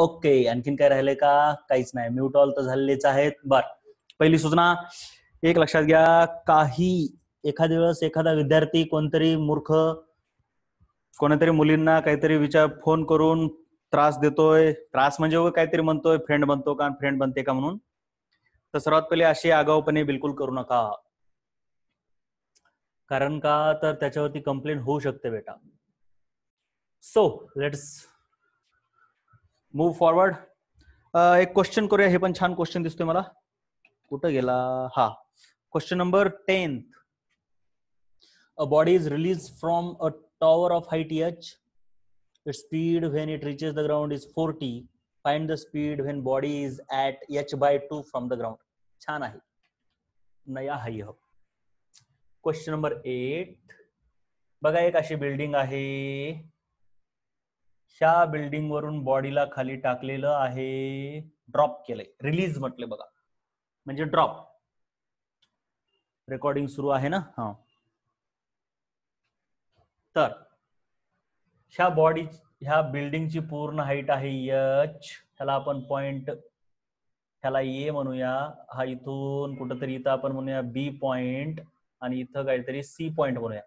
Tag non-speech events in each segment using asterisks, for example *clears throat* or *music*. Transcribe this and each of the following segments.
Okay आणखीन काय राहिले का काहीच नाही म्यूट ऑल तर झालेच आहेत बर पहिली सूचना एक लक्षात घ्या काही एखाद्या वेळेस एखादा विद्यार्थी कोणतरी मूर्ख कोणतरी मुलींना काहीतरी विचार फोन करून त्रास देतोय त्रास म्हणजे काहीतरी म्हणतोय फ्रेंड बनतो का फ्रेंड बनते का म्हणून तर सर्वात पहिले अशी आगाऊपणे बिलकुल करू नका कारण का तर त्याच्यावरती कंप्लेंट होऊ शकते बेटा सो लेट्स मूव फॉरवर्ड एक क्वेश्चन करूया हे पण छान क्वेश्चन दिसतोय मला कुठं गेला हा question number tenth a body is release from a tower of height H it speed when it reaches the ground is forty find the speed when body is at H by two from the ground छान आहे नया हाय question number eight बघा एक अशी building आहे च्या building वरून बॉडीला खाली टाकलेलं आहे ड्रॉप केलंय रिलीज म्हटले बघा म्हणजे ड्रॉप रेकॉर्डिंग सुरू आहे ना हा तर ह्या बॉडी ह्या बिल्डिंगची पूर्ण हाईट आहे यच ह्याला आपण पॉइंट ह्याला ए म्हणूया हा इथून कुठंतरी इथं आपण म्हणूया बी पॉइंट आणि इथं काहीतरी सी पॉइंट म्हणूया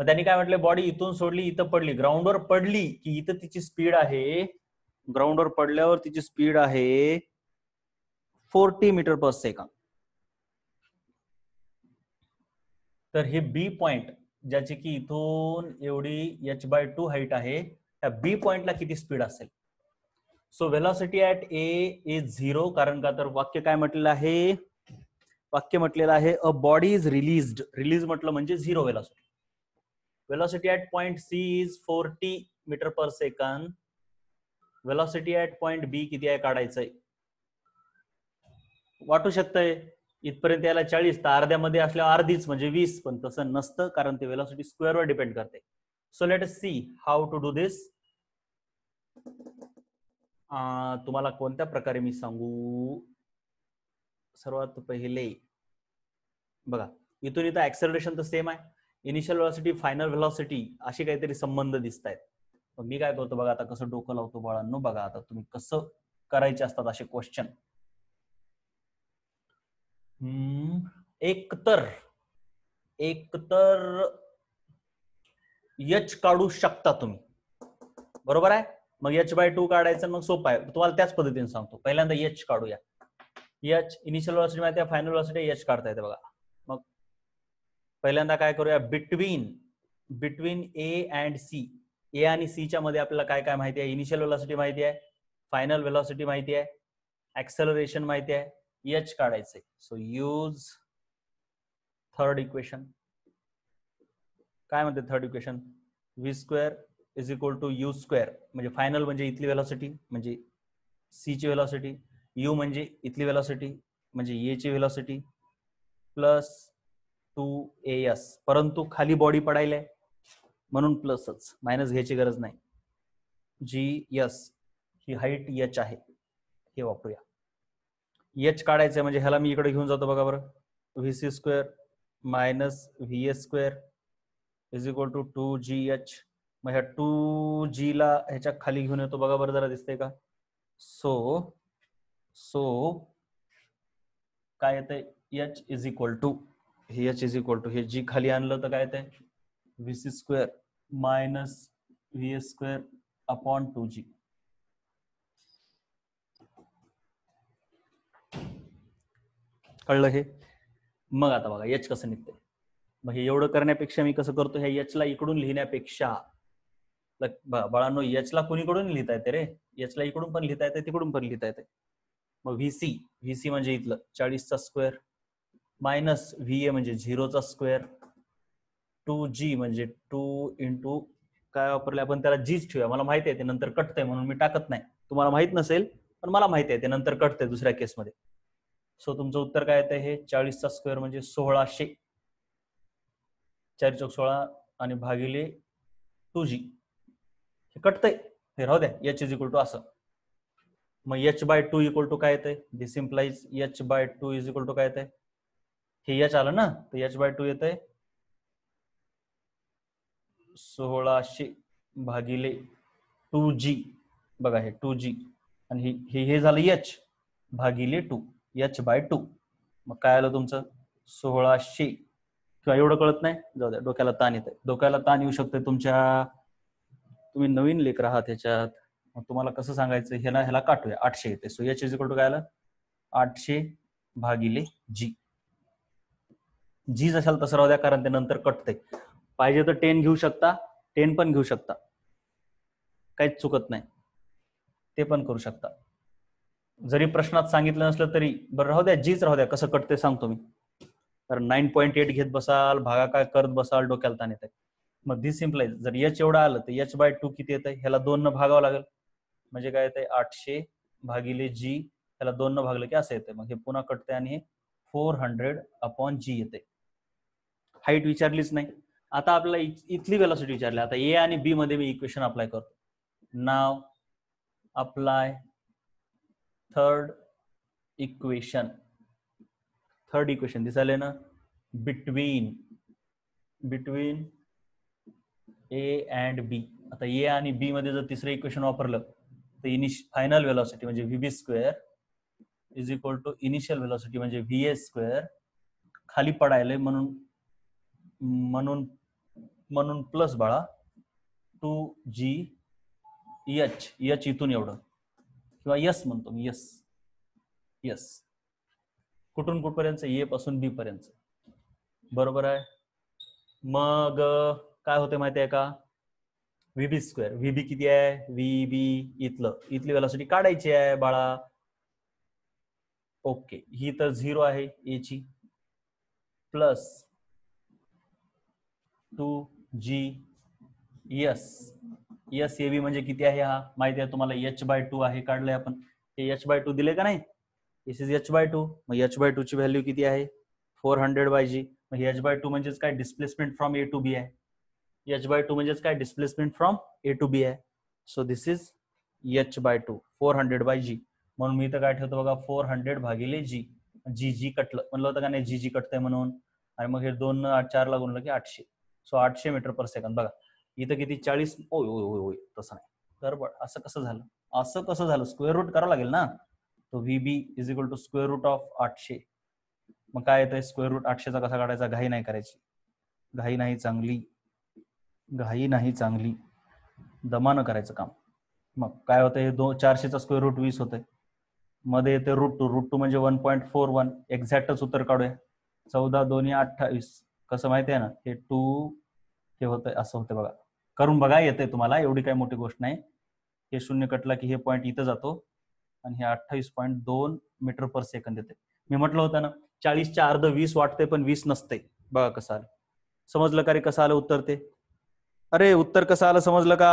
मग त्यांनी काय म्हटलं बॉडी इथून सोडली इथं पडली ग्राउंडवर पडली की इथं तिची स्पीड आहे ग्राउंडवर पडल्यावर तिची स्पीड आहे फोर्टी मीटर पर सेकंद तर हे बी पॉइंट ज्याची की इथून एवढी एच बाय टू हाईट आहे त्या बी पॉइंटला किती स्पीड असेल so velocity at A is zero कारण का तर वाक्य काय म्हटलेलं आहे वाक्य म्हटलेलं आहे a body is release release म्हटलं म्हणजे zero velocity velocity at point c is forty meter per second velocity at point B किती आहे काढायचंय वाटू शकतंय इथपर्यंत याला चाळीस तर अर्ध्यामध्ये असल्यावर अर्धीच म्हणजे वीस पण तसं नसतं कारण ते वेलॉसिटी स्क्वेअरवर डिपेंड करते so let see how to do this तुम्हाला कोणत्या प्रकारे मी सांगू सर्वात पहिले बघा इथून इथं ऍक्सलरेशन तर सेम आहे इनिशियल व्हेलॉसिटी फायनल व्हेलॉसिटी असे काहीतरी संबंध दिसत आहेत मग मी काय करतो बघा आता कसं डोकं लावतो बाळांनो बघा आता तुम्ही कसं करायचे असतात असे क्वेश्चन एकतर एकतर यच काढू शकता तुम्ही बरोबर आहे मग यच बाय टू काढायचं मग सोपं आहे तुम्हाला त्याच पद्धतीने सांगतो पहिल्यांदा यच काढूया यच इनिशियल व्हॉलॉसिटी माहिती आहे फायनल व्हॉलॉसिटी यच काढता येते बघा पहिल्यांदा काय करूया between between A and C A आणि सी च्या मध्ये आपल्याला काय काय माहिती आहे इनिशियल वेलॉसिटी माहिती आहे फायनल वेलॉसिटी माहिती आहे ऍक्सेलरेशन माहिती आहे एच काढायचंय सो यूज थर्ड इक्वेशन काय म्हणते third equation V square is equal to U square म्हणजे फायनल म्हणजे इथली वेलॉसिटी म्हणजे सीची वेलॉसिटी यू म्हणजे इथली वेलॉसिटी म्हणजे ची velocity plus two A S परंतु खाली बॉडी पडायला म्हणून प्लसच मायनस घ्यायची गरज नाही जी एस ही हाईट एच आहे हे वापरूया एच काढायचंय म्हणजे ह्याला मी इकडे घेऊन जातो बघा बरं V C square minus V S square is equal to two G H मग ह्या टू जी ला ह्याच्या खाली घेऊन येतो बघा बरं जरा दिसतंय का सो सो काय येतंय एच इज इक्वल टू हे एच इज इक्वल टू हे जी खाली आणलं तर काय ते V C square minus V S square upon two G कळलं हे मग आता बघा एच कसं निघतंय मग हे एवढं करण्यापेक्षा मी कसं करतो ह्या एचला इकडून लिहिण्यापेक्षा बाळांनो एचला कोणीकडून लिहिता येते रे एचला इकडून पण लिहिता येते तिकडून पण लिहिता येते मग व्ही सी व्ही सी म्हणजे इथलं चाळीसचा स्क्वेअर मायनस व्ही ए म्हणजे झिरोचा स्क्वेअर टू जी म्हणजे टू इंटू काय वापरले आपण त्याला जीच ठेवूया मला माहिती आहे ते नंतर कटतंय म्हणून मी टाकत नाही तुम्हाला माहित नसेल पण मला माहिती आहे ते नंतर कटतंय दुसऱ्या केस मध्ये सो तुमचं उत्तर काय येतं हे चाळीसचा स्क्वेअर म्हणजे सोळाशे चार चौक सोळा आणि भागिले टू जी हे कटतंय हे राहू द्या एच इज इक्वल टू असं मग H by two equal to काय येतंय this implies H by two is equal to काय येतंय हे एच आलं ना तर एच बाय टू येत आहे सोळाशे भागिले टू जी बघा हे टू जी आणि हे हे झालं एच भागिले टू एच बाय टू मग काय आलं तुमचं सोळाशे किंवा एवढं कळत नाही जाऊ द्या डोक्याला ताण येत आहे डोक्याला ताण येऊ शकते तुमच्या तुम्ही नवीन लेख आहात ह्याच्यात मग तुम्हाला कसं सांगायचं ह्याला ह्याला काटूया आठशे येते सो एच इज टू काय आलं आठशे भागिले जी जीज असाल तसं राहू द्या कारण ते नंतर कटते पाहिजे तर टेन घेऊ शकता टेन पण घेऊ शकता काहीच चुकत नाही ते पण करू शकता जरी प्रश्नात सांगितलं नसलं तरी बरं राहू द्या जीच राहू द्या कसं कटते सांगतो मी तर नाईन पॉईंट एट घेत बसाल भागाकार करत बसाल डोक्याला ताण येत आहे मग सिम्पल आहे जर एच एवढा आलं तर एच बाय टू किती येत आहे ह्याला दोन न भागावं लागेल म्हणजे काय येत आठशे भागिले जी ह्याला दोन न भागलं की असं येते मग हे पुन्हा कटते आणि हे फोर हंड्रेड अपॉन जी येते हाईट विचारलीच नाही आता आपल्याला इथली वेलॉसिटी विचारली आता ए आणि बी मध्ये मी इक्वेशन अप्लाय करतो नाव apply third equation third equation दिसले ना between between A and B आता ए आणि बी मध्ये जर तिसरं इक्वेशन वापरलं तर इनिश फायनल वेलॉसिटी म्हणजे V B square is equal to initial velocity म्हणजे व्ही ए स्क्वेअर खाली पडायला म्हणून म्हणून म्हणून प्लस बाळा टू जी एच एच इथून एवढं किंवा यस म्हणतो मी यस यस कुठून कुठपर्यंत ए पासून बी पर्यंत बरोबर आहे मग काय होते माहिती आहे का व्हीबी स्क्वेअर व्हीबी किती आहे व्हीबी इथलं इथली वेलासिटी काढायची आहे बाळा ओके ही तर झिरो आहे एची plus two G S S A B म्हणजे किती आहे हा माहिती आहे तुम्हाला एच बाय टू आहे काढलंय आपण हे एच बाय टू दिले का नाही this is H by two मग एच बाय टू ची व्हॅल्यू किती आहे फोर हंड्रेड बाय जी मग एच बाय टू म्हणजेच काय displacement from A to B आहे एच बाय टू म्हणजेच काय displacement from A to B आहे so this is H by two four hundred by G म्हणून मी तर काय ठेवतो बघा फोर हंड्रेड भागिले जी जी जी कटलं म्हणलं होतं का नाही जी जी कटतंय म्हणून आणि मग हे दोन चार लागून की आठशे सो आठशे मीटर पर सेकंद बघा इथं किती चाळीस ओय ओय ओय ओय तसं नाही गडबड असं कसं झालं असं कसं झालं स्क्वेअर रूट करावं लागेल ना तो V B is equal to square root of आठशे मग काय येतंय स्क्वेअर रूट आठशेचा कसा काढायचा घाई नाही करायची घाई नाही चांगली घाई नाही चांगली दमानं करायचं काम मग काय होतं हे दोन चारशेचा स्क्वेअर रूट वीस होतंय मध्ये येते रूट टू रूट टू म्हणजे वन पॉईंट फोर वन एक्झॅक्टच उत्तर काढूया चौदा दोन्ही अठ्ठावीस कसं माहिती आहे ना हे टू हे होतंय असं होतं बघा करून बघा येते तुम्हाला एवढी काही मोठी गोष्ट नाही हे शून्य कटला की हे पॉईंट इथं जातो आणि हे अठ्ठावीस पॉईंट दोन मीटर पर सेकंद येते मी म्हटलं होतं ना चाळीसच्या अर्ध वीस वाटते पण वीस नसते बघा कसं आलं समजलं का रे कसं आलं उत्तर ते अरे उत्तर कसं आलं समजलं का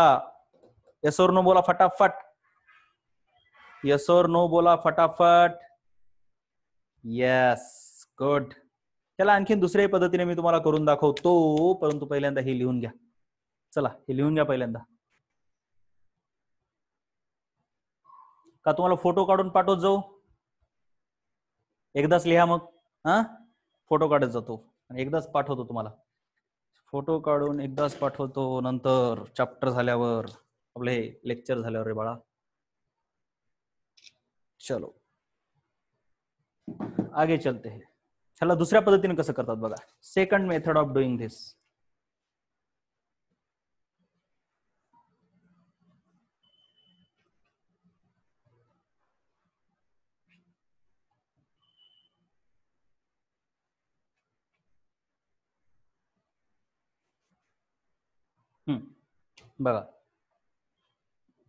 यसोर नो बोला फटाफट यसोर नो बोला फटाफट यस गुड त्याला आणखीन दुसऱ्याही पद्धतीने मी तुम्हाला करून दाखवतो परंतु पहिल्यांदा हे लिहून घ्या चला हे लिहून घ्या पहिल्यांदा का तुम्हाला फोटो काढून पाठवत जाऊ एकदाच लिहा मग हा फोटो काढत जातो आणि एकदाच पाठवतो तुम्हाला फोटो काढून एकदाच पाठवतो नंतर चॅप्टर झाल्यावर आपले लेक्चर झाल्यावर रे बाळा चलो आगे चलते हैं ह्याला दुसऱ्या पद्धतीने कसं करतात बघा second method of doing this बघा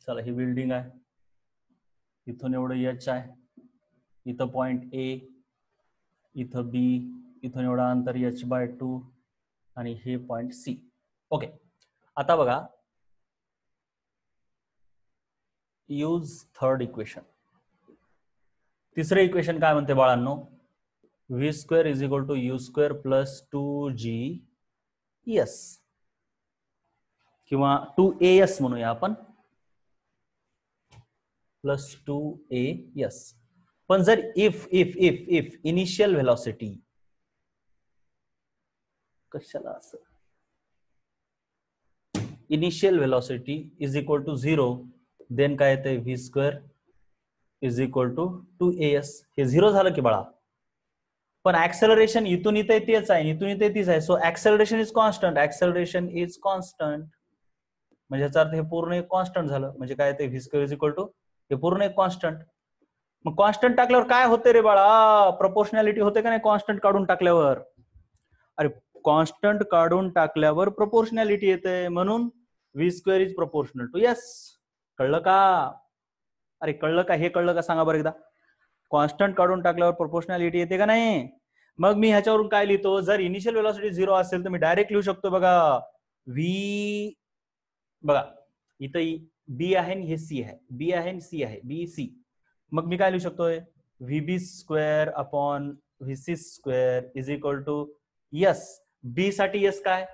चला ही बिल्डिंग आहे इथून एवढं यच आहे इथं पॉइंट ए इथं बी इथून एवढा अंतर एच बाय टू आणि हे पॉइंट सी ओके आता बघा यूज थर्ड इक्वेशन तिसरे इक्वेशन काय म्हणते बाळांनो V square is equal to U square plus two G S किंवा टू ए एस म्हणूया आपण प्लस टू ए एस पण जर if if if if initial velocity कशाला असं initial velocity is equal to zero then काय येते V is equal to two S हे झिरो झालं की बाळा पण ऍक्सेलरेशन इथून इथे तेच आहे इथून इथे तीच आहे so acceleration is constant acceleration is constant म्हणजे याचा अर्थ हे पूर्ण एक कॉन्स्टंट झालं म्हणजे काय ते व्ही इज इक्वल टू हे पूर्ण एक कॉन्स्टंट मग कॉन्स्टंट टाकल्यावर काय होते रे बाळा प्रपोर्शनॅलिटी होते का नाही कॉन्स्टंट काढून टाकल्यावर अरे कॉन्स्टंट काढून टाकल्यावर प्रपोर्शनॅलिटी येते म्हणून V square is proportional to yes कळलं का अरे कळलं का हे कळलं का सांगा बरं एकदा कॉन्स्टंट काढून टाकल्यावर प्रपोर्शनॅलिटी येते का नाही मग मी ह्याच्यावरून काय लिहितो जर इनिशियल वेलॉसिटी झिरो असेल तर मी डायरेक्ट लिहू शकतो बघा व्ही बघा इथं बी आहे हे सी आहे बी आहे सी आहे बी सी मग मी काय लिहू शकतोय V B square upon V C square is equal to S B साठी यस काय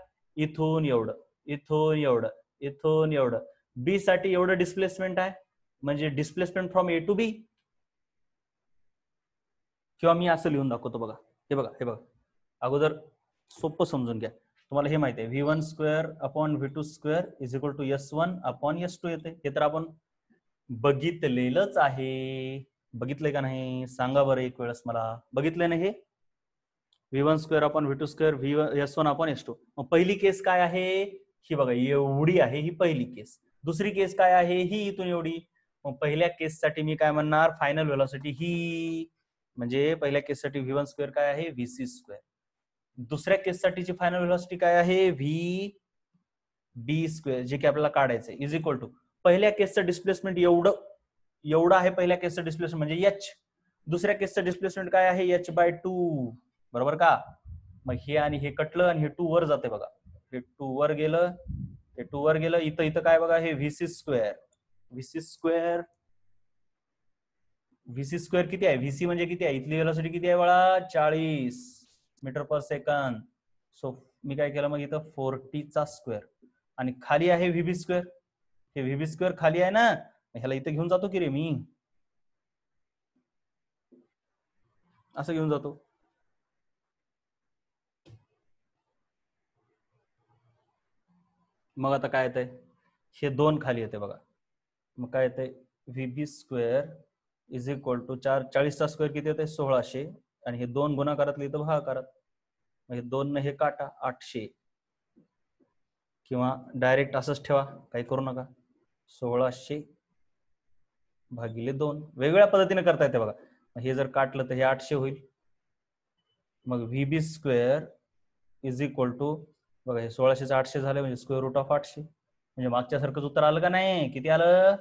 इथून एवढं इथून एवढं इथून एवढं बी साठी एवढं डिस्प्लेसमेंट आहे म्हणजे displacement from A to B किंवा मी असं लिहून दाखवतो बघा हे बघा हे बघा अगोदर सोपं समजून घ्या तुम्हाला हे माहिती आहे V one square upon V two square is equal to S one upon S two येते हे तर आपण बघितलेलंच आहे बघितलंय का नाही सांगा बरं एक वेळेस मला बघितलंय ना हे व्ही वन स्क्वेअर आपण V two square V S one आपण एस टू मग पहिली केस काय आहे ही बघा एवढी आहे ही पहिली केस दुसरी केस काय आहे ही इथून एवढी मग पहिल्या केससाठी मी काय म्हणणार फायनल वेलॉसिटी ही म्हणजे पहिल्या केससाठी व्ही वन स्क्वेअर काय आहे व्ही सी स्क्वेअर दुसऱ्या केससाठीची फायनल व्हेलॉसिटी काय आहे व्ही बी स्क्वेअर जे की आपल्याला काढायचं इज इक्वल टू पहिल्या केसचं डिस्प्लेसमेंट एवढं एवढं आहे पहिल्या केसचं डिस्प्लेसमेंट म्हणजे एच दुसऱ्या केसचं डिस्प्लेसमेंट काय आहे एच बाय टू बरोबर का मग हे आणि हे कटलं आणि हे टू वर जाते बघा हे टू वर गेलं हे टू वर गेलं इथं इथं काय बघा हे C square C square C square किती आहे सी म्हणजे किती आहे इथली वेलोसिटी किती आहे बळा चाळीस मीटर पर सेकंड सो मी काय केलं मग इथं फोर्टीचा स्क्वेअर आणि खाली आहे व्हीबी स्क्वेअर हे व्हीबी स्क्वेअर खाली आहे ना ह्याला इथे घेऊन जातो की रे मी असं घेऊन जातो मग आता काय येते हे दोन खाली येते बघा मग काय येते VB square is equal to चार चाळीसचा स्क्वेअर किती येते सोळाशे आणि हे दोन गुणाकारातले इथं करत म्हणजे दोन हे काटा आठशे किंवा डायरेक्ट असंच ठेवा काही करू नका सोळाशे भागिले दोन वेगवेगळ्या पद्धतीने करता येते बघा हे जर काटलं तर हे आठशे होईल मग V B square is equal to बघा हे सोळाशेचं आठशे झाले म्हणजे स्क्वेअर रूट ऑफ आठशे म्हणजे सारखंच उत्तर आलं का नाही किती आलं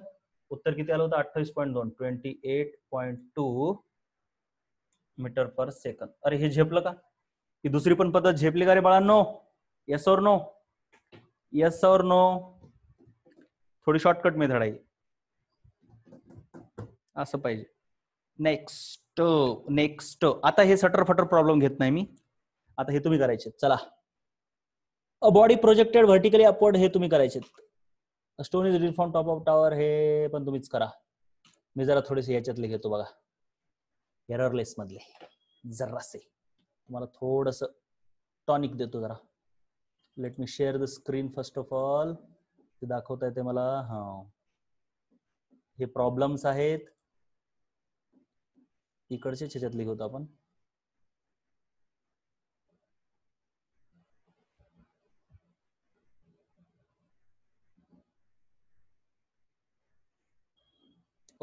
उत्तर किती आलं होतं अठ्ठावीस पॉईंट दोन twenty eight point two meter per second अरे हे झेपलं का ही दुसरी पण पद्धत झेपली का रे बाळा नो येस और नो येस और नो थोड़ी शॉर्टकट मेथड आहे असं पाहिजे नेक्स्ट नेक्स्ट आता हे सटर फटर प्रॉब्लेम घेत नाही मी आता हे तुम्ही करायचे चला a body projected vertically upward हे तुम्ही करायचे stone is reform top of tower हे पण तुम्हीच करा मी जरा थोडेसे याच्यातले घेतो बघा एररलेस मधले जरासे तुम्हाला थोडस टॉनिक देतो जरा let me share the screen first of all ते दाखवता येते मला हा हे प्रॉब्लेम्स आहेत इकडचे ह्याच्यात लिहित आपण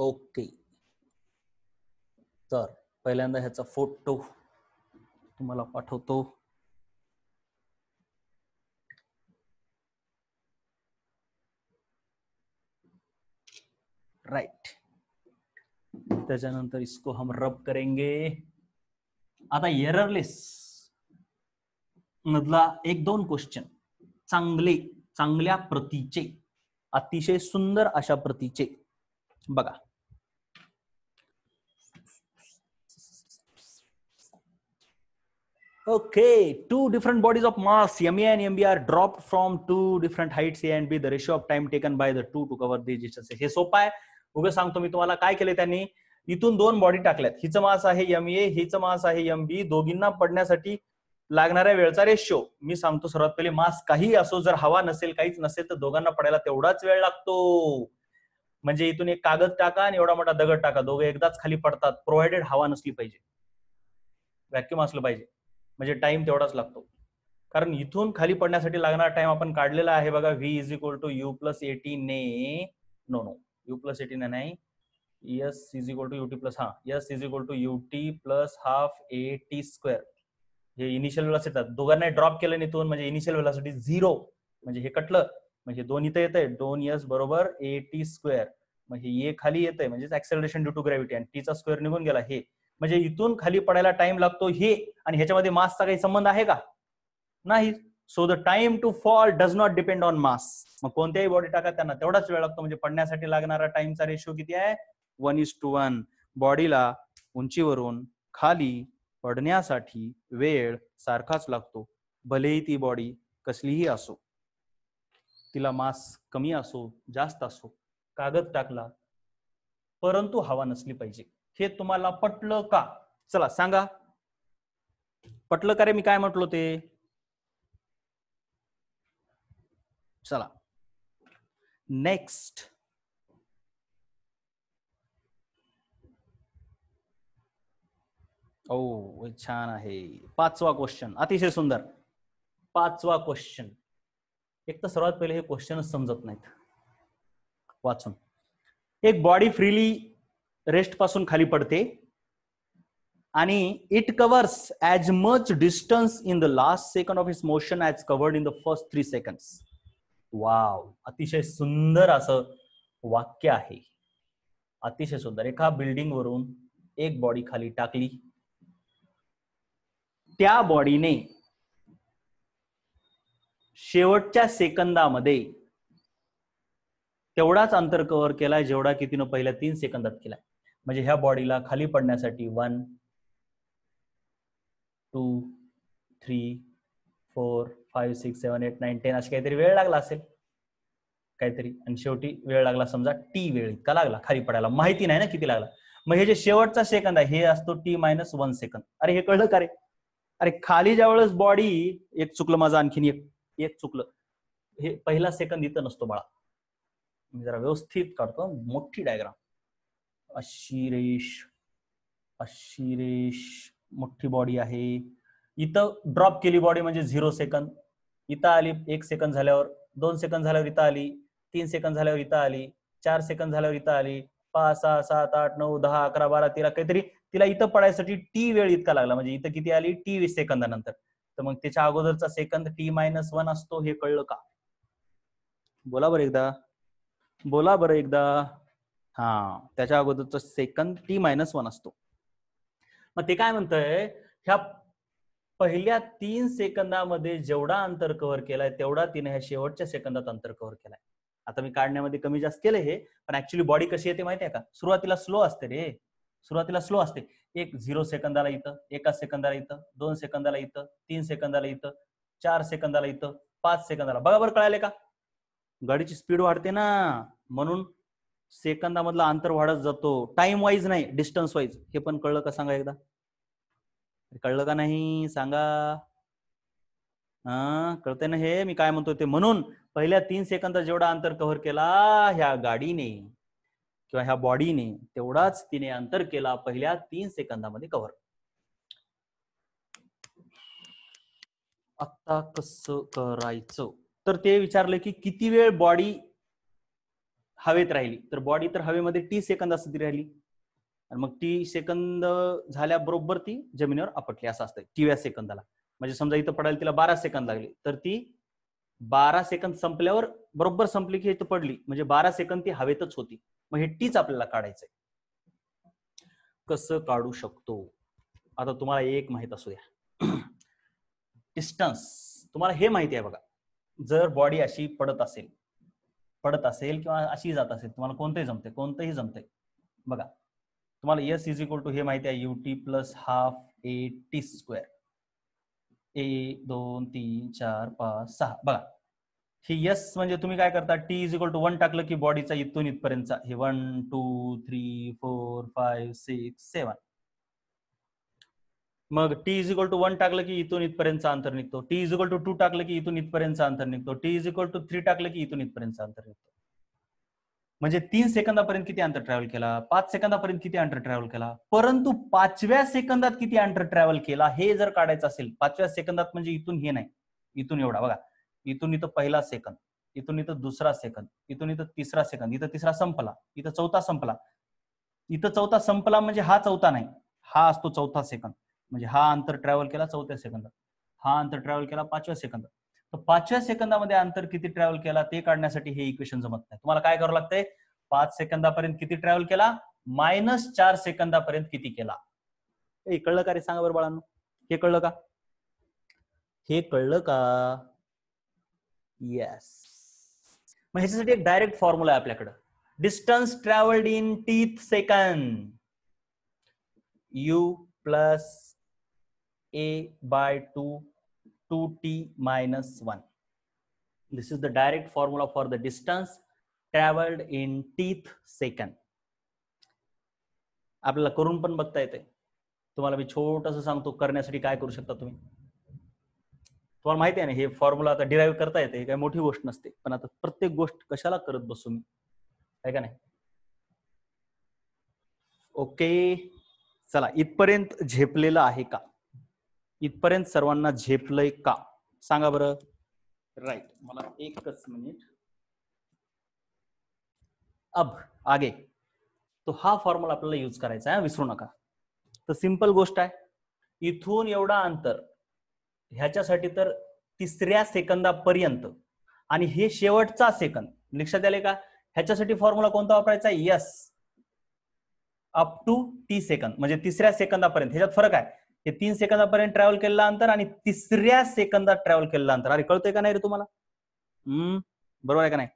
ओके तर पहिल्यांदा ह्याचा फोटो तुम्हाला पाठवतो राइट right. इसको हम रब करेंगे आता एररलेस मधला एक दोन क्वेश्चन चांगले चांगल प्रतीचे अतिशय सुंदर अशा प्रतीचे बगा okay two different bodies of mass M and M B are drop from two different heights A and B the ratio of time taken by the two to cover this distance सोपा है उगं सांगतो मी तुम्हाला काय केले त्यांनी इथून दोन बॉडी टाकल्यात हिचं मास आहे एम ए हिचं मास आहे एम बी दोघींना पडण्यासाठी लागणाऱ्या वेळचा रेशो मी सांगतो सर्वात पहिले मास काही असो जर हवा नसेल काहीच नसेल तर दोघांना पडायला तेवढाच वेळ लागतो म्हणजे इथून एक कागद टाका आणि एवढा मोठा दगड टाका दोघे एकदाच खाली पडतात प्रोव्हाइडेड हवा नसली पाहिजे व्हॅक्युम असलं पाहिजे म्हणजे टाइम तेवढाच लागतो कारण इथून खाली पडण्यासाठी लागणारा टाइम आपण काढलेला आहे बघा V is equal to U plus AT ने नो नो यू प्लस एटीन नाही S is equal to UT plus हा S is equal to UT plus half A T square हे इनिशियल येतात दोघांना ड्रॉप केलं नाही तो म्हणजे इनिशियल व्हेलॉसिटी झिरो म्हणजे हे कटलं म्हणजे दोन इथं येत आहे दोन यस बरोबर ए टी स्क्वेअर म्हणजे ये खाली येत आहे म्हणजे ऍक्सेलरेशन ड्यू टू ग्रॅव्हिटी आणि टीचा स्क्वेअर निघून गेला हे म्हणजे इथून खाली पडायला टाइम लागतो हे आणि ह्याच्यामध्ये मासचा काही संबंध आहे का नाही so the time to fall does not depend on mass मग कोणत्याही बॉडी टाका त्यांना तेवढाच वेळ लागतो म्हणजे पडण्यासाठी लागणारा टाइमचा रेशो किती आहे वन इज टू वन बॉडीला उंचीवरून खाली पडण्यासाठी वेळ सारखाच लागतो भलेही ती बॉडी कसलीही असो तिला मास कमी असो जास्त असो कागद टाकला परंतु हवा नसली पाहिजे हे तुम्हाला पटलं का चला सांगा पटलं का रे मी काय म्हटलो ते चला नेक्स्ट ओ छान आहे पाचवा क्वेश्चन अतिशय सुंदर पाचवा क्वेश्चन एक तर सर्वात पहिले हे क्वेश्चन समजत नाहीत वाचून एक बॉडी फ्रीली रेस्ट पासून खाली पडते आणि it covers as much distance in the last second of his motion as covered in the first three seconds wow अतिशय सुंदर असं वाक्य आहे अतिशय सुंदर एका बिल्डिंग वरून एक बॉडी खाली टाकली त्या बॉडीने शेवटच्या सेकंदामध्ये तेवढाच अंतर कव्हर केलाय जेवढा की तिनं पहिल्या तीन सेकंदात केलाय म्हणजे ह्या बॉडीला खाली पडण्यासाठी one two three four five six seven eight nine ten अशी काहीतरी वेळ लागला असेल काहीतरी आणि शेवटी वेळ लागला समजा टी वेळ इतका लागला खाली पडायला माहिती नाही ना किती लागला मग हे जे शेवटचा सेकंद आहे हे असतो टी मायनस वन सेकंद अरे हे कळलं का रे अरे खाली ज्यावेळेस बॉडी एक चुकलं माझं आणखीन एक एक चुकलं हे पहिला सेकंद इथं नसतो बाळा मी जरा व्यवस्थित काढतो मोठी डायग्राम अशिरेश अशिरेश मोठी बॉडी आहे इथं ड्रॉप केली बॉडी म्हणजे झिरो सेकंद इथं आली एक सेकंद झाल्यावर दोन सेकंद झाल्यावर इथं आली तीन सेकंद झाल्यावर इथं आली चार सेकंद झाल्यावर इथं आली पाच सहा सात आठ नऊ दहा अकरा बारा तेरा काहीतरी तिला इथं पडायसाठी टी वेळ इतका लागला म्हणजे इथं किती आली टी वीस सेकंदानंतर तर मग त्याच्या अगोदरचा सेकंद टी मायनस वन असतो हे कळलं का बोला बरं एकदा बोला बरं एकदा हा त्याच्या अगोदरचा सेकंद टी मायनस वन असतो मग ते काय म्हणतंय ह्या पहिल्या तीन सेकंदामध्ये जेवढा अंतर कव्हर केलाय तेवढा तिने ह्या शेवटच्या सेकंदात अंतर कव्हर केलाय आता मी काढण्यामध्ये कमी जास्त केलं हे पण ऍक्च्युली बॉडी कशी येते माहिती आहे का सुरुवातीला स्लो असते रे सुरुवातीला स्लो असते एक झिरो सेकंदाला इथं एका सेकंदाला इथं दोन सेकंदाला इथं तीन सेकंदाला इथं चार सेकंदाला इथं पाच सेकंदाला बघा बरं कळाले का गाडीची स्पीड वाढते ना म्हणून सेकंदामधला अंतर वाढत जातो टाइम वाईज नाही डिस्टन्स वाईज हे पण कळलं का सांगा एकदा कळलं का नाही सांगा कळतंय ना हे मी काय म्हणतो ते म्हणून पहिल्या तीन सेकंद जेवढा अंतर कव्हर केला ह्या गाडीने किंवा ह्या बॉडीने तेवढाच तिने अंतर केला पहिल्या तीन सेकंदामध्ये कव्हर आता कस करायचं तर ते विचारलं की किती वेळ बॉडी हवेत राहिली तर बॉडी तर हवेमध्ये टी सेकंद असती राहिली आणि मग ती सेकंद झाल्याबरोबर ती जमिनीवर आपटली असं असतंय तीव्या सेकंदाला म्हणजे समजा इथं पडायला तिला बारा सेकंद लागले तर ती बारा सेकंद संपल्यावर बरोबर संपली की इथं पडली म्हणजे बारा सेकंद ती हवेतच होती मग हे टीच आपल्याला काढायचंय कसं काढू शकतो आता तुम्हाला एक माहित असू द्या डिस्टन्स *clears throat* तुम्हाला हे माहिती आहे बघा जर बॉडी अशी पडत असेल पडत असेल किंवा अशी जात असेल तुम्हाला कोणतंही जमतंय कोणतंही जमतंय बघा तुम्हाला एस इज इक्वल टू हे माहिती आहे UT plus half A T square A दोन तीन चार पाच सहा बघा हे यस म्हणजे तुम्ही काय करता T is equal to one टाकलं की बॉडीचा इथून इथपर्यंत हे one two three four five six seven मग T is equal to one टाकलं की इथून इथपर्यंत अंतर निघतो T is equal to two टाकलं की इथून इथपर्यंत अंतर निघतो T is equal to three टाकलं की इथून इथपर्यंत अंतर निघतो म्हणजे तीन सेकंदापर्यंत किती अंतर ट्रॅव्हल केला पाच सेकंदापर्यंत किती अंतर ट्रॅव्हल केला परंतु पाचव्या सेकंदात किती अंतर ट्रॅव्हल केला हे जर काढायचं असेल पाचव्या सेकंदात म्हणजे इथून हे नाही इथून एवढा बघा इथून इथं पहिला सेकंद इथून इथं दुसरा सेकंद इथून इथं तिसरा सेकंद इथं तिसरा संपला इथं चौथा संपला इथं चौथा संपला म्हणजे हा चौथा नाही हा असतो चौथा सेकंद म्हणजे हा अंतर ट्रॅव्हल केला चौथ्या सेकंदात हा अंतर ट्रॅव्हल केला पाचव्या सेकंदात तर पाचव्या सेकंदामध्ये अंतर किती ट्रॅव्हल केला ते काढण्यासाठी हे इक्वेशन जमत नाही तुम्हाला काय करावं लागतंय पाच सेकंदापर्यंत किती ट्रॅव्हल केला मायनस चार सेकंदापर्यंत किती केला हे कळलं का रे सांगा बरं बाळांनो हे कळलं का हे कळलं का येस मग ह्याच्यासाठी एक डायरेक्ट फॉर्म्युला आहे आपल्याकडं distance travelled in Tth second U plus A by two 2t minus 1. This is the direct formula for the distance traveled in Tth second आपल्याला करून पण बघता येते तुम्हाला मी छोटस सांगतो करण्यासाठी काय करू शकता तुम्ही तुम्हाला माहिती आहे ना हे फॉर्म्युला आता डिराईव्ह करता येते काही मोठी गोष्ट नसते पण आता प्रत्येक गोष्ट कशाला करत बसू मी आहे का नाही ओके चला इथपर्यंत झेपलेलं आहे का इथपर्यंत सर्वांना झेपलंय का सांगा बरं राईट मला एकच मिनिट अब आगे तो हा फॉर्म्युला आपल्याला युज करायचा आहे विसरू नका तर सिंपल गोष्ट आहे इथून एवढा अंतर ह्याच्यासाठी तर तिसऱ्या सेकंदापर्यंत आणि हे शेवटचा सेकंद लक्षात आले का ह्याच्यासाठी फॉर्म्युला कोणता वापरायचा S up to T second म्हणजे तिसऱ्या सेकंदापर्यंत ह्याच्यात फरक आहे हे तीन सेकंदापर्यंत ट्रॅव्हल केलेलं अंतर आणि तिसऱ्या सेकंदात ट्रॅव्हल केलेलं अंतर अरे कळतंय का नाही रे तुम्हाला बरोबर आहे का नाही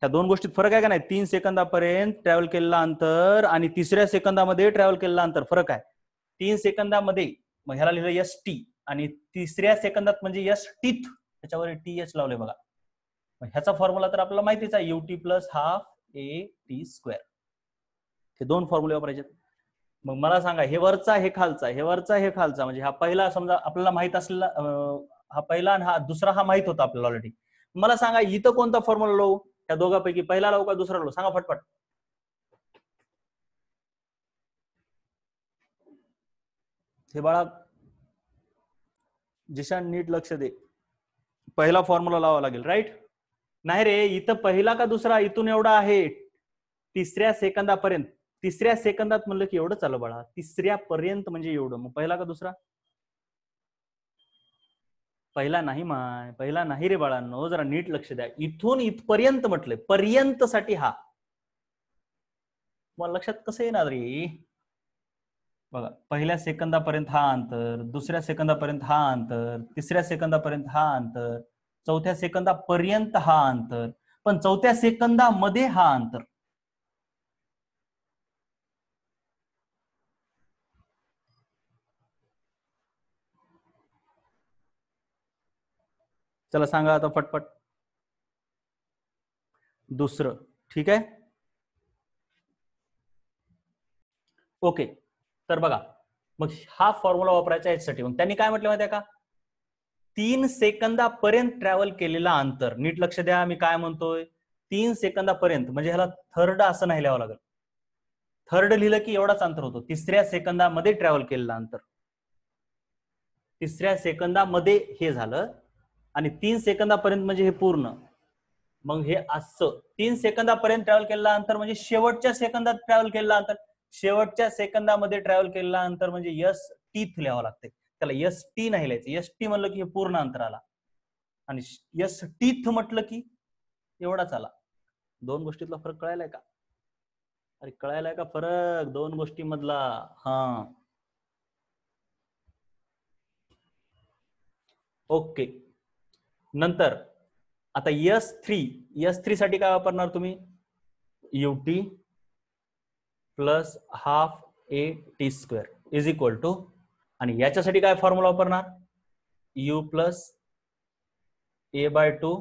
त्या दोन गोष्टीत फरक आहे का नाही तीन सेकंदापर्यंत ट्रॅव्हल केलेलं अंतर आणि तिसऱ्या सेकंदामध्ये ट्रॅव्हल केलेलं अंतर फरक आहे तीन सेकंदामध्ये मग ह्याला लिहिलं एस टी आणि तिसऱ्या सेकंदात म्हणजे एस टीत त्याच्यावर टी एच लावले बघा मग ह्याचा फॉर्म्युला तर आपल्याला माहितीच आहे UT plus half A T square हे दोन फॉर्म्युले वापरायचे मग मला सांगा हे वरचा हे खालचा हे वरचा हे खालचा म्हणजे हा पहिला समजा आपल्याला माहित असलेला हा पहिला आणि हा दुसरा हा माहित होता आपल्याला ऑलरेडी मला सांगा इथं कोणता फॉर्म्युला लावू या दोघांपैकी पहिला लावू का दुसरा लावू सांगा फटफट हे बाळा जिशान नीट लक्ष दे पहिला फॉर्म्युला लावा लागेल राईट नाही रे इथं पहिला का दुसरा इथून एवढा आहे तिसऱ्या सेकंदापर्यंत तिसऱ्या सेकंदात म्हणलं की एवढं चालू बाळा तिसऱ्या पर्यंत म्हणजे एवढं मग पहिला का दुसरा पहिला नाही माय पहिला नाही रे बाळांनो जरा नीट लक्ष द्या इथून इथपर्यंत म्हटलंय पर्यंत साठी हा मला लक्षात कसं येणार रे बघा पहिल्या सेकंदापर्यंत हा अंतर दुसऱ्या सेकंदापर्यंत हा अंतर तिसऱ्या सेकंदापर्यंत हा अंतर चौथ्या सेकंदापर्यंत हा अंतर पण चौथ्या सेकंदामध्ये हा अंतर चला सांगा आता फटफट दुसरं ठीक आहे ओके तर बघा मग हा फॉर्म्युला वापरायचा याच्यासाठी मग त्यांनी काय म्हटलं माहिती का तीन सेकंदापर्यंत ट्रॅव्हल केलेला अंतर नीट लक्ष द्या मी काय म्हणतोय तीन सेकंदापर्यंत म्हणजे ह्याला थर्ड असं नाही लिहावं लागेल थर्ड लिहिलं की एवढाच अंतर होतो तिसऱ्या सेकंदामध्ये ट्रॅव्हल केलेला अंतर तिसऱ्या सेकंदामध्ये हे झालं आणि तीन सेकंदापर्यंत म्हणजे हे पूर्ण मग हे असं तीन सेकंदापर्यंत ट्रॅव्हल केलेला अंतर म्हणजे शेवटच्या सेकंदात ट्रॅव्हल केलेला अंतर शेवटच्या सेकंदामध्ये ट्रॅव्हल केलेला अंतर म्हणजे यस टीथ लिहावं लागते त्याला यस टी नाही लिहायचं यस टी म्हणलं की हे पूर्ण अंतर आला आणि यस टीथ म्हटलं की एवढाच आला दोन गोष्टीतला फरक कळायलाय का अरे कळायलाय का फरक दोन गोष्टीमधला हा ओके नंतर आता यस थ्री यस थ्री साठी काय वापरणार तुम्ही u t plus half A T square is equal to आणि याच्यासाठी काय फॉर्म्युला वापरणार u plus A by two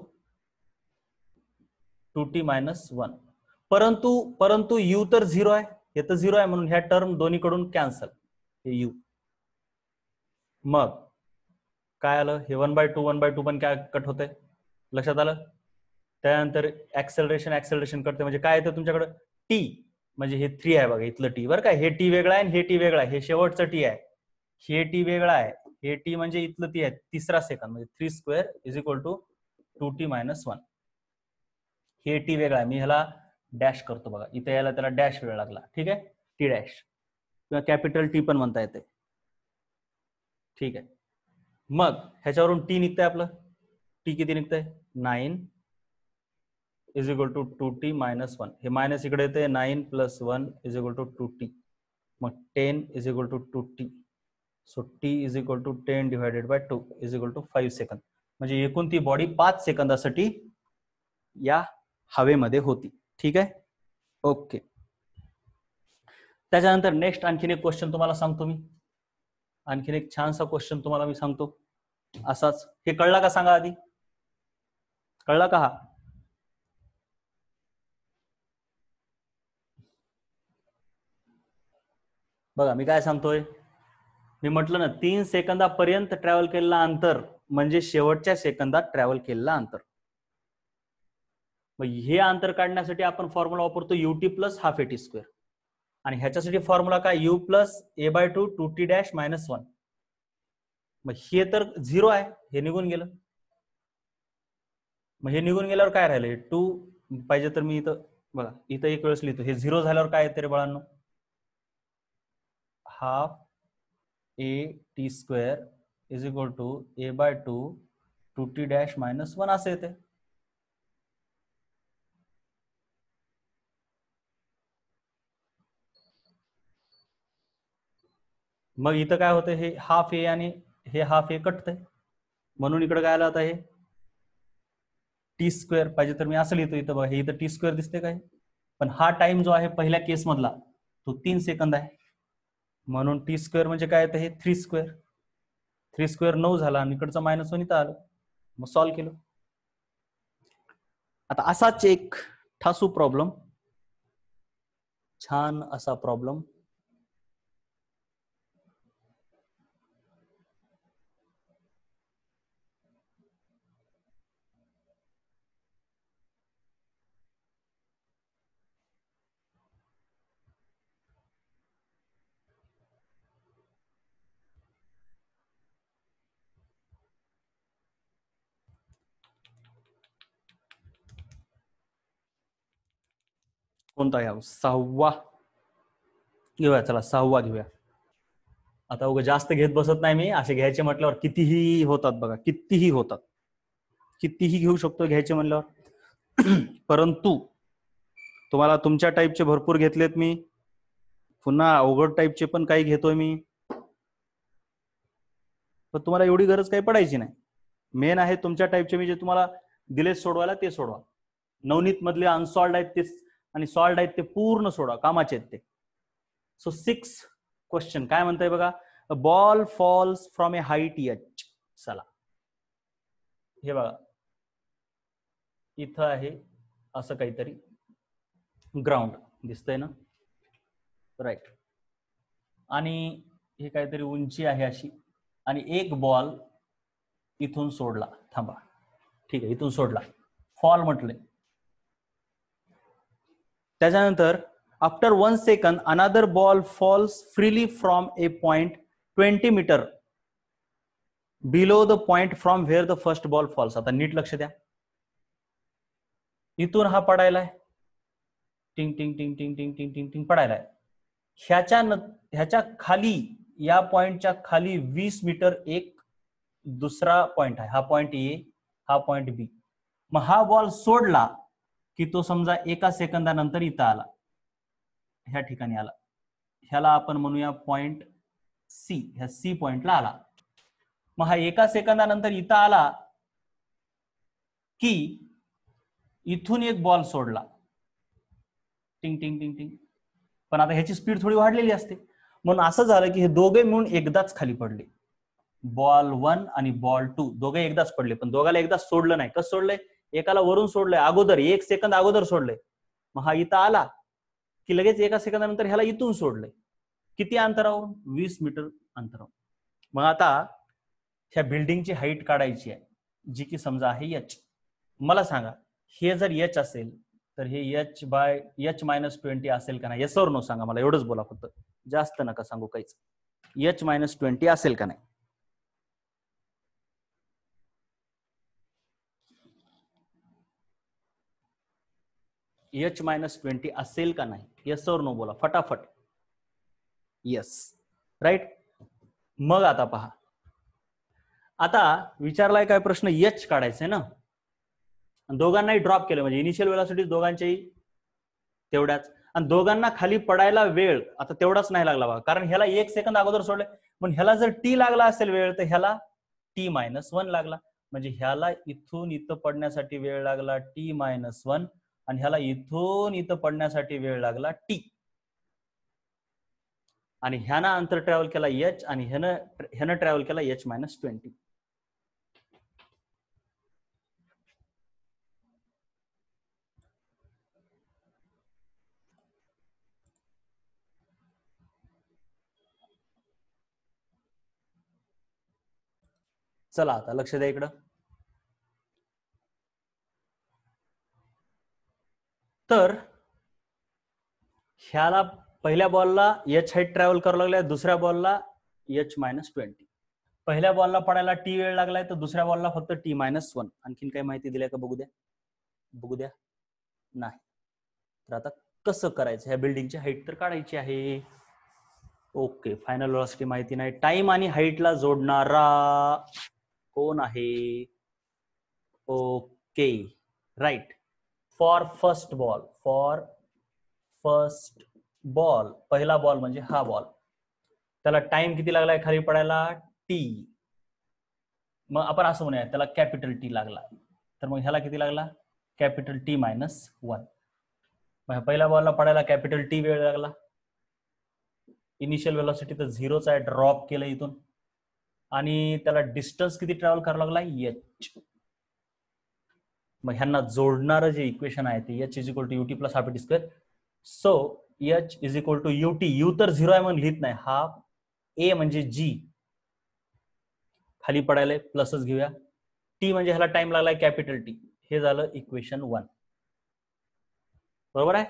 two T minus one परंतु परंतु यू तर झिरो आहे हे तर झिरो आहे म्हणून ह्या टर्म दोन्हीकडून कॅन्सल हे यू मग काय आलं हे one by two one by two पण काय कट होतंय लक्षात आलं त्यानंतर ऍक्सेलरेशन ऍक्सेलरेशन करते म्हणजे काय येतं तुमच्याकडे टी म्हणजे हे थ्री आहे बघा इथलं टी बरं काय हे टी वेगळा आहे हे टी वेगळा आहे हे शेवटचं टी आहे हे टी वेगळा आहे हे टी म्हणजे इथलं ती आहे तिसरा सेकंद म्हणजे three square is equal to two T minus minus one t वेगळा आहे मी ह्याला डॅश करतो बघा इथे यायला त्याला डॅश वेळ लागला ठीक आहे टी डॅश किंवा कॅपिटल टी पण म्हणता येते ठीक आहे मग ह्याच्यावरून टी निघतंय आपलं टी किती निघतंय nine is equal to two T minus minus one minus इकडे येते nine plus one is equal to two two मग ten is equal to two two so t is equal to ten divided by two is equal to five second म्हणजे एकूण ती body पाच सेकंदासाठी या हवेमध्ये होती ठीक आहे ओके त्याच्यानंतर नेक्स्ट आणखीन एक क्वेश्चन तुम्हाला सांगतो मी आणखीन एक छानसा क्वेश्चन तुम्हाला मी सांगतो असाच हे कळला का सांगा आधी कळला का हा बघा मी काय सांगतोय मी म्हटलं ना तीन सेकंदापर्यंत ट्रॅव्हल केलेला अंतर म्हणजे शेवटच्या सेकंदात ट्रॅव्हल केलेला अंतर मग हे अंतर काढण्यासाठी आपण फॉर्म्युला वापरतो u t plus half a t square आणि ह्याच्यासाठी फॉर्म्युला काय u plus A by two two t dash minus one मग हे तर झिरो आहे हे निघून गेलं मग हे निघून गेल्यावर काय राहिलं टू पाहिजे तर मी इथं बघा इथं एक वेळेस लिहितो हे झिरो झाल्यावर काय येते रे बाळांनो half A T square is equal to a by two two t dash minus one असं येते मग इथं काय होतं हे हाफ ए आणि हे हाफ ए कटत आहे म्हणून इकडं काय आलं आता हे टी स्क्वेअर पाहिजे तर मी असं लिहितो इथं बघा हे इथं टी स्क्वेअर दिसते काय पण हा टाइम जो आहे पहिल्या केस मधला तो तीन सेकंद आहे म्हणून टी स्क्वेअर म्हणजे काय येतं हे थ्री स्क्वेअर थ्री स्क्वेअर नऊ झाला आणि इकडचं मायनस वन इथं आलं मग सॉल्व्ह केलं आता असाच एक ठासू प्रॉब्लेम छान असा प्रॉब्लेम कोणता घ्याव सहावा घेऊया चला सहावा घेऊया आता उगा जास्त घेत बसत नाही मी असे घ्यायचे म्हटल्यावर कितीही होतात बघा कितीही होतात कितीही घेऊ शकतो घ्यायचे म्हटल्यावर *clears throat* परंतु तुम्हाला तुमच्या टाईपचे भरपूर घेतलेत मी पुन्हा अवघड टाईपचे पण काही घेतोय मी पण तुम्हाला एवढी गरज काही पडायची नाही मेन आहे तुमच्या टाईपचे मी जे तुम्हाला दिले सोडवायला ते सोडवा नवनीत मधले अनसॉल्ड आहेत ते आणि सॉल्ट आहेत ते पूर्ण सोडा कामाचे आहेत ते सो सिक्स क्वेश्चन काय म्हणताय बघा ball falls from a height h चला हे बघा इथं आहे असं काहीतरी ग्राउंड दिसतंय ना राईट आणि हे काहीतरी उंची आहे अशी आणि एक बॉल इथून सोडला थांबा ठीक आहे इथून सोडला फॉल म्हटलंय त्याच्यानंतर after one second another ball falls freely from a point twenty metre below the point from where the first ball falls आता नीट लक्ष द्या इथून हा पडायलाय टिंग टिंग टिंग टिंग टिंग टिंग टिंग टिंग पडायलाय ह्याच्या न ह्याच्या खाली या पॉइंटच्या खाली वीस मीटर एक दुसरा पॉइंट आहे हा पॉइंट ए हा पॉइंट बी मग हा बॉल सोडला की तो समजा एका सेकंदानंतर इथं आला ह्या ठिकाणी आला ह्याला आपण म्हणूया पॉइंट सी ह्या सी पॉइंटला आला मग हा एका सेकंदानंतर इथं आला की इथून एक बॉल सोडला टिंग टिंग टिंग टिंग पण आता ह्याची स्पीड थोडी वाढलेली असते म्हणून असं झालं की हे दोघे म्हणून एकदाच खाली पडले बॉल वन आणि बॉल टू दोघे एकदाच पडले पण दोघाला एकदा सोडलं नाही कसं सोडलंय एकाला वरून सोडलंय अगोदर एक सेकंद अगोदर सोडलंय मग हा इथं आला की लगेच एका सेकंदानंतर ह्याला इथून सोडलंय किती अंतरावर वीस मीटर अंतरावर मग आता ह्या बिल्डिंगची हाईट काढायची आहे जी की समजा आहे एच मला सांगा हे जर एच असेल तर हे h by h minus twenty असेल का नाही याच्यावर नो सांगा मला एवढंच बोला फक्त जास्त नका सांगू काहीच एच मायनस ट्वेंटी असेल का नाही एच मायनस ट्वेंटी असेल का नाही येस सर नो बोला फटाफट येस राईट मग आता पहा आता विचारलाय काय प्रश्न एच काढायचा ना दोघांनाही ड्रॉप केलं म्हणजे इनिशियल वेळासाठी दोघांच्याही तेवढ्याच आणि दोघांना खाली पडायला वेळ आता तेवढाच नाही लागला बघा कारण ह्याला एक सेकंद अगोदर सोडले पण ह्याला जर टी लागला असेल वेळ तर ह्याला टी मायनस वन लागला म्हणजे ह्याला इथून इथं पडण्यासाठी वेळ लागला टी मायनस वन आणि ह्याला इथून इथं पडण्यासाठी वेळ लागला टी आणि ह्यानं अंतर ट्रॅव्हल केला एच आणि ह्यानं ह्यानं ट्रॅव्हल केला एच मायनस ट्वेंटी चला आता लक्ष द्या इकडं तर ह्याला पहिल्या बॉलला एच हाईट ट्रॅव्हल करावं लागलाय दुसऱ्या बॉलला एच मायनस ट्वेंटी पहिल्या बॉलला पडायला टी वेळ लागलाय तर दुसऱ्या बॉलला फक्त टी मायनस वन आणखीन काही माहिती दिल्या का बघू द्या बघू द्या नाही तर आता कसं करायचं ह्या बिल्डिंगची हाईट तर काढायची आहे ओके फायनल व्हॉलॉसिटी माहिती नाही टाइम आणि हाईटला जोडणारा कोण आहे okay right for first ball for first ball पहिला बॉल म्हणजे हा बॉल त्याला टाइम किती लागलाय खाली पडायला टी मग आपण असं म्हणूया त्याला कॅपिटल टी लागला तर मग ह्याला किती लागला कॅपिटल टी मायनस वन मग पहिल्या बॉलला पडायला कॅपिटल टी वेळ लागला इनिशियल वेलॉसिटी तर झिरोचा आहे ड्रॉप केलं इथून आणि त्याला डिस्टन्स किती ट्रॅव्हल करावं लागला एच मग ह्यांना जोडणारं जे इक्वेशन आहे ते h is equal to UT plus half square so h is equal to u t u तर झिरो आहे म्हणून लिहित नाही हा ए म्हणजे जी खाली पडायला प्लसच घेऊया टी म्हणजे ह्याला टाइम लागलाय कॅपिटल टी हे झालं इक्वेशन वन बरोबर आहे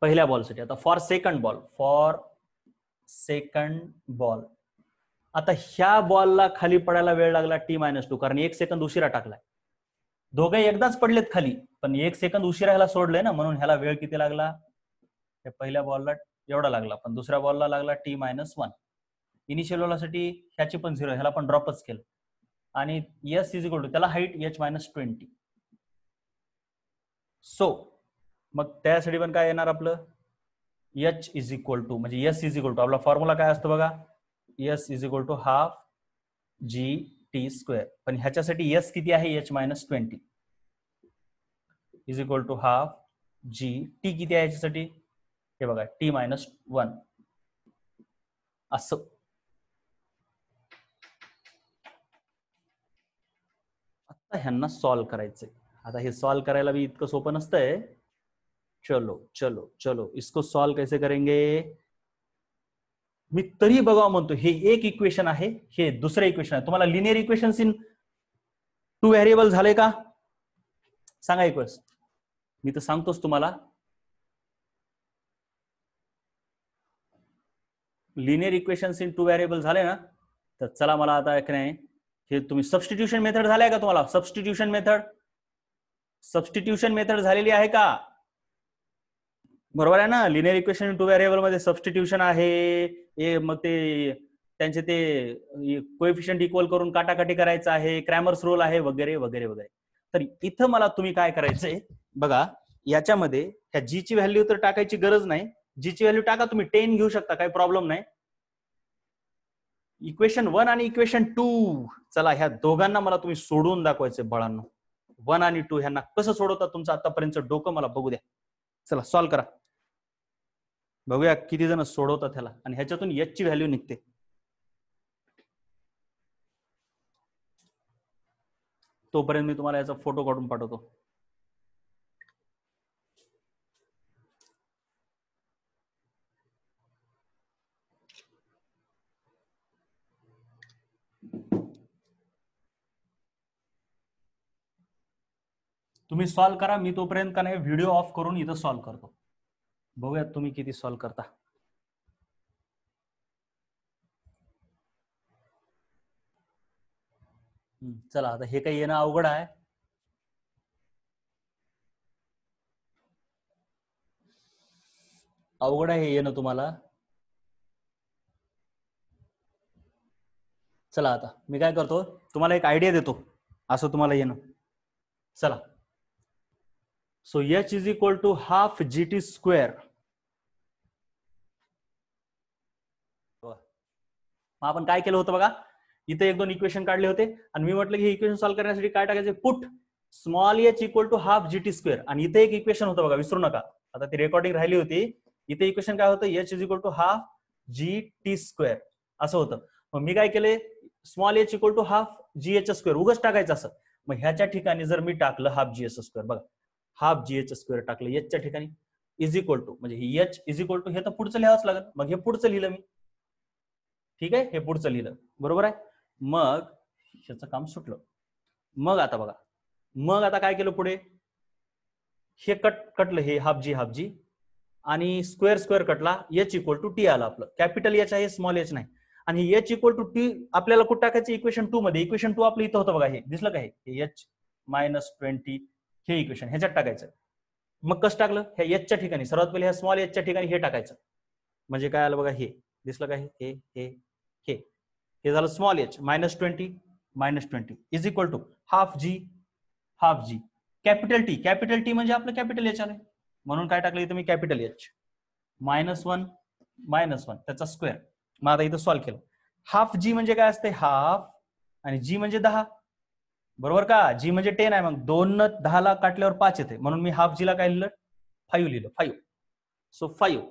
पहिल्या बॉलसाठी आता for second ball for second ball आता ह्या बॉलला खाली पडायला वेळ लागला टी मायनस टू कारण एक सेकंद उशिरा टाकलाय दोघे एकदाच पडलेत खाली पण एक सेकंद उशिरा ह्याला सोडलंय ना म्हणून ह्याला वेळ किती लागला पहिल्या बॉलला एवढा लागला पण दुसऱ्या बॉलला लागला टी मायनस वन इनिशियल बॉलासाठी ह्याची पण झिरो ह्याला पण ड्रॉपच केलं आणि यस इज इक्वल टू त्याला height h minus twenty so मग त्यासाठी पण काय येणार आपलं एच इज इक्वल टू म्हणजे यस इज इक्वल टू आपला फॉर्म्युला काय असतो बघा s is equal to half g t square पण ह्याच्यासाठी एस किती आहे h minus twenty is equal to half g t किती आहे याच्यासाठी हे बघा टी मायनस वन असं आता ह्यांना सॉल्व करायचंय आता हे सॉल्व करायला बी इतकं सोपं नसतंय चलो चलो चलो इसको सॉल्व कैसे करेंगे मी तरी बघावं म्हणतो हे एक इक्वेशन आहे हे दुसरं इक्वेशन आहे तुम्हाला linear equation in two variable झाले का सांगा एक मी तर सांगतोच तुम्हाला linear equations in two variable झाले ना तर चला मला आता एक नाही हे तुम्ही सबस्टिट्यूशन मेथड झाले का तुम्हाला सबस्टिट्यूशन मेथड सबस्टिट्यूशन मेथड झालेली आहे का बरोबर आहे ना linear equation in two variable मध्ये सबस्टिट्यूशन आहे हे मग ते त्यांचे ते कोएफिशियंट इक्वल करून काटाकाटी करायचं आहे क्रॅमर्स रोल आहे वगैरे वगैरे वगैरे तर इथं मला तुम्ही काय करायचंय बघा याच्यामध्ये ह्या ची व्हॅल्यू तर टाकायची गरज नाही जी ची व्हॅल्यू टाका तुम्ही टेन घेऊ शकता काही प्रॉब्लेम नाही इक्वेशन वन आणि इक्वेशन टू चला ह्या दोघांना मला तुम्ही सोडवून दाखवायचे बाळांनो वन आणि टू ह्यांना कसं सोडवता तुमचं आतापर्यंत डोकं मला बघू द्या चला सॉल्व्ह करा बघूया किती जण सोडवतात ह्याला आणि ह्याच्यातून एच ची व्हॅल्यू निघते तोपर्यंत मी तुम्हाला याचा फोटो काढून पाठवतो तुम्ही सॉल्व करा मी तोपर्यंत का नाही व्हिडिओ ऑफ करून इथं सॉल्व करतो बघूयात तुम्ही किती सॉल्व्ह करता चला आता हे काही येणं अवघड आहे अवघड आहे येणं तुम्हाला चला आता मी काय करतो तुम्हाला एक आयडिया देतो असं तुम्हाला येणं चला so h is equal to half g t square मग आपण काय केलं होतं बघा इथे एक दोन इक्वेशन काढले होते आणि मी म्हटलं की इक्वेशन सॉल्व्ह करण्यासाठी काय टाकायचे put small h equal to half g t square आणि इथे एक इक्वेशन होतं बघा विसरू नका आता ती रेकॉर्डिंग राहिली होती इथे इक्वेशन काय होतं h is equal to half g t square असं होतं मग मी काय केले small h equal to half g h square उगच टाकायचं असं मग ह्याच्या ठिकाणी जर मी टाकलं हाफ जी एच स्क्वेअर बघा हाफ जी एच स्क्वेअर टाकलं एचच्या ठिकाणी इज इक्वल टू म्हणजे एच इज इक्वल टू हे तर पुढचं लिहावंच लागेल मग हे पुढचं लिहिलं मी ठीक आहे हे पुढचं लिहिलं बरोबर आहे मग ह्याचं काम सुटलं मग आता बघा मग आता काय केलं पुढे हे कट कटलं हे हाफजी हाफजी आणि स्क्वेअर स्क्वेअर कटला एच इक्वल टू टी आलं आपलं कॅपिटल एच आहे स्मॉल एच नाही आणि एच इक्वल टू टी आपल्याला कुठं टाकायचं इक्वेशन टू मध्ये इक्वेशन टू आपलं इथं होतं बघा हे दिसलं का हे एच मायनस ट्वेंटी हे इक्वेशन ह्याच्यात टाकायचं मग कसं टाकलं हे एचच्या ठिकाणी सर्वात पहिले ह्या स्मॉल एचच्या ठिकाणी हे टाकायचं म्हणजे काय आलं बघा हे दिसलं काय हे हे हे झालं small h minus twenty minus twenty is equal to half g half g capital t capital t म्हणजे आपलं कॅपिटल एच आलं म्हणून काय टाकलं इथं मी capital h minus one minus one त्याचा स्क्वेअर मग आता इथं सॉल्व्ह केलं हाफ जी म्हणजे काय असते हाफ आणि जी म्हणजे दहा बरोबर का जी म्हणजे टेन आहे मग दोन न दहाला काटल्यावर पाच येते म्हणून मी हाफ जीला काय लिहिलं फाईव्ह लिहिलं फाईव्ह सो फाईव्ह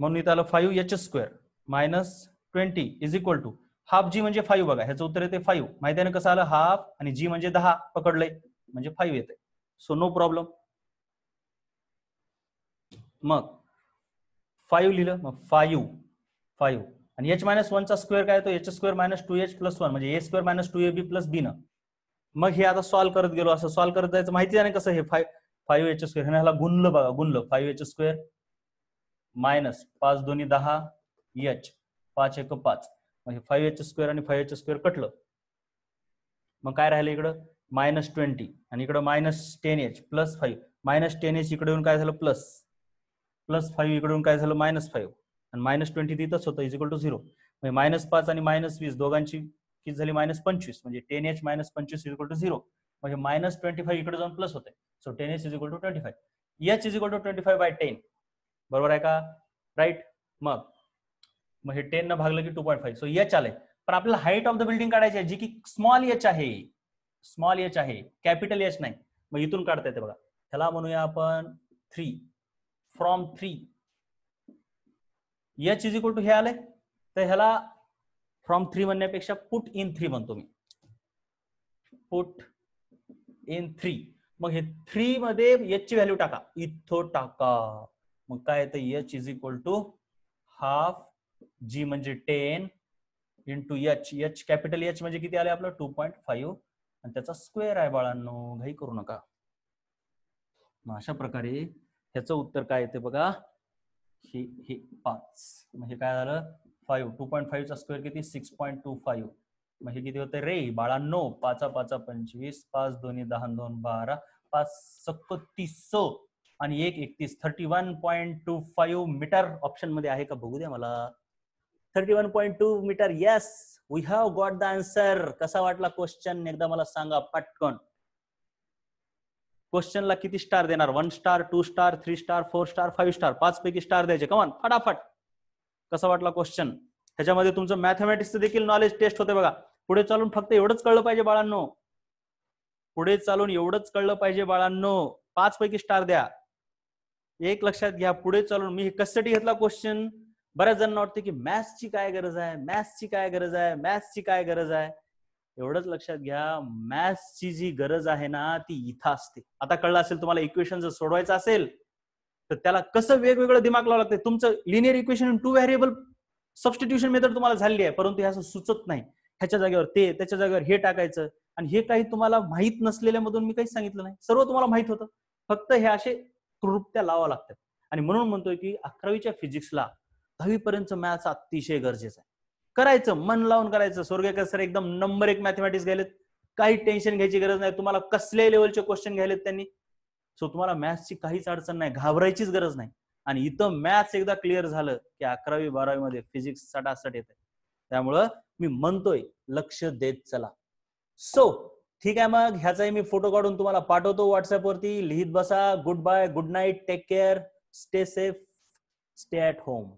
म्हणून इथं आलं five h square minus twenty is equal to half g म्हणजे फाईव्ह बघा ह्याचं उत्तर येते फाईव्ह माहिती आहे ना कसं आलं हाफ आणि जी म्हणजे दहा पकडलंय म्हणजे फाईव्ह येते सो नो प्रॉब्लेम मग फाईव्ह लिहिलं मग फाईव्ह फाईव्ह आणि एच मायनस वनचा स्क्वेअर काय तो h square minus two h plus one म्हणजे a square minus two a b plus b न मग हे आता सॉल्व्ह करत गेलो असं सॉल्व्ह करत जायचं माहिती आहे ना कसं हे फाय फाईव्ह एच स्क्वेअर ह्याला गुणलं बघा गुणलं फाईव्ह एच स्क्वेअर मायनस पाच दोन्ही दहा एच पाच एक पाच म्हणजे फाईव्ह एच स्क्वेअर आणि फाईव्ह एच स्क्वेअर कटलं मग काय राहिलं इकडं मायनस ट्वेंटी आणि इकडं minus ten h plus five minus ten h इकडे येऊन काय झालं प्लस प्लस फाईव्ह इकडून काय झालं मायनस फाईव्ह आणि मायनस ट्वेंटी तिथंच होतं इज इक्वल टू झिरो म्हणजे मायनस पाच आणि मायनस वीस दोघांची किती झाली मायनस पंचवीस म्हणजे टेन एच मायनस पंचवीस इज इक्वल टू झिरो म्हणजे मायनस ट्वेंटी फाईव्ह इकडे जाऊन प्लस होते so ten h is equal to twenty five h is to twenty five by ten बरोबर आहे का राईट मग मग हे टेन न भागलं की two point five so h आलंय पण आपल्याला हाईट ऑफ द बिल्डिंग काढायची आहे जी की स्मॉल एच आहे स्मॉल एच आहे कॅपिटल एच नाही मग इथून काढता येते बघा ह्याला म्हणूया आपण three from three h is equal to हे आलंय तर ह्याला फ्रॉम थ्री म्हणण्यापेक्षा पुट इन थ्री म्हणतो मी पुट इन थ्री मग हे थ्री मध्ये एच ची व्हॅल्यू टाका इथो टाका मग काय येतं h is equal to half g म्हणजे ten into h h capital h म्हणजे किती आले आपलं टू पॉईंट फाईव्ह आणि त्याचा स्क्वेअर आहे बाळांनो घाई करू नका मग अशा प्रकारे ह्याचं उत्तर काय येते बघा हे हे पाच म्हणजे काय झालं फाईव्ह टू पॉईंट फाईव्ह चा स्क्वेअर किती सिक्स पॉईंट टू फाईव्ह म्हणजे किती होते रे बाळांनो पाचा पाचा पंचवीस पाच दोन्ही दहा दोन बारा पाच सक्क तीस आणि एक एकतीस thirty one point two five metre option मध्ये आहे का बघू द्या मला thirty one point two metre yes we have got the answer कसा वाटला क्वेश्चन एकदा मला सांगा पटकन क्वेश्चनला किती स्टार देणार one star two star three star four star five star पाच पैकी स्टार द्यायचे कमान फटाफट कसा वाटला क्वेश्चन ह्याच्यामध्ये तुमचं मॅथमॅटिक्सचं देखील नॉलेज टेस्ट होते बघा पुढे चालून फक्त एवढंच कळलं पाहिजे बाळांनो पुढे चालून एवढंच कळलं पाहिजे बाळांनो पाच पैकी स्टार द्या एक लक्षात घ्या पुढे चालून मी कशासाठी घेतला क्वेश्चन बऱ्याच जणांना वाटतं की मॅथ्सची काय गरज आहे मॅथ्सची काय गरज आहे मॅथ्सची काय गरज आहे एवढंच लक्षात घ्या मॅथ्सची जी गरज आहे ना ती इथं असते आता कळलं असेल तुम्हाला इक्वेशन जर सोडवायचं असेल तर त्याला कसं वेगवेगळं दिमाग लावं लागते तुमचं linear equation two variable substitution method तुम्हाला झाली आहे परंतु हे असं सुचत नाही ह्याच्या जागेवर ते त्याच्या जागेवर हे टाकायचं आणि हे काही तुम्हाला माहीत मधून मी काहीच सांगितलं नाही सर्व तुम्हाला माहीत होतं फक्त हे असे कृपत्या लावा लागतात आणि म्हणून म्हणतोय की अकरावीच्या फिजिक्सला दहावीपर्यंत मॅथ्स अतिशय गरजेचं आहे करायचं मन लावून करायचं स्वर्गेकर सर एकदम नंबर एक मॅथमॅटिक्स घ्यायलेत काही टेन्शन घ्यायची गरज नाही तुम्हाला कसल्याही लेवलचे क्वेश्चन घ्यायलेत त्यांनी सो तुम्हाला मॅथ्सची काहीच अडचण नाही घाबरायचीच गरज नाही आणि इथं मॅथ्स एकदा क्लिअर झालं की अकरावी बारावी मध्ये फिजिक्स सटासट येते त्यामुळं मी म्हणतोय लक्ष देत चला सो ठीक आहे मग ह्याचाही मी फोटो काढून तुम्हाला पाठवतो व्हॉट्सअपवरती लिहित बसा good bye good night take care stay safe stay at home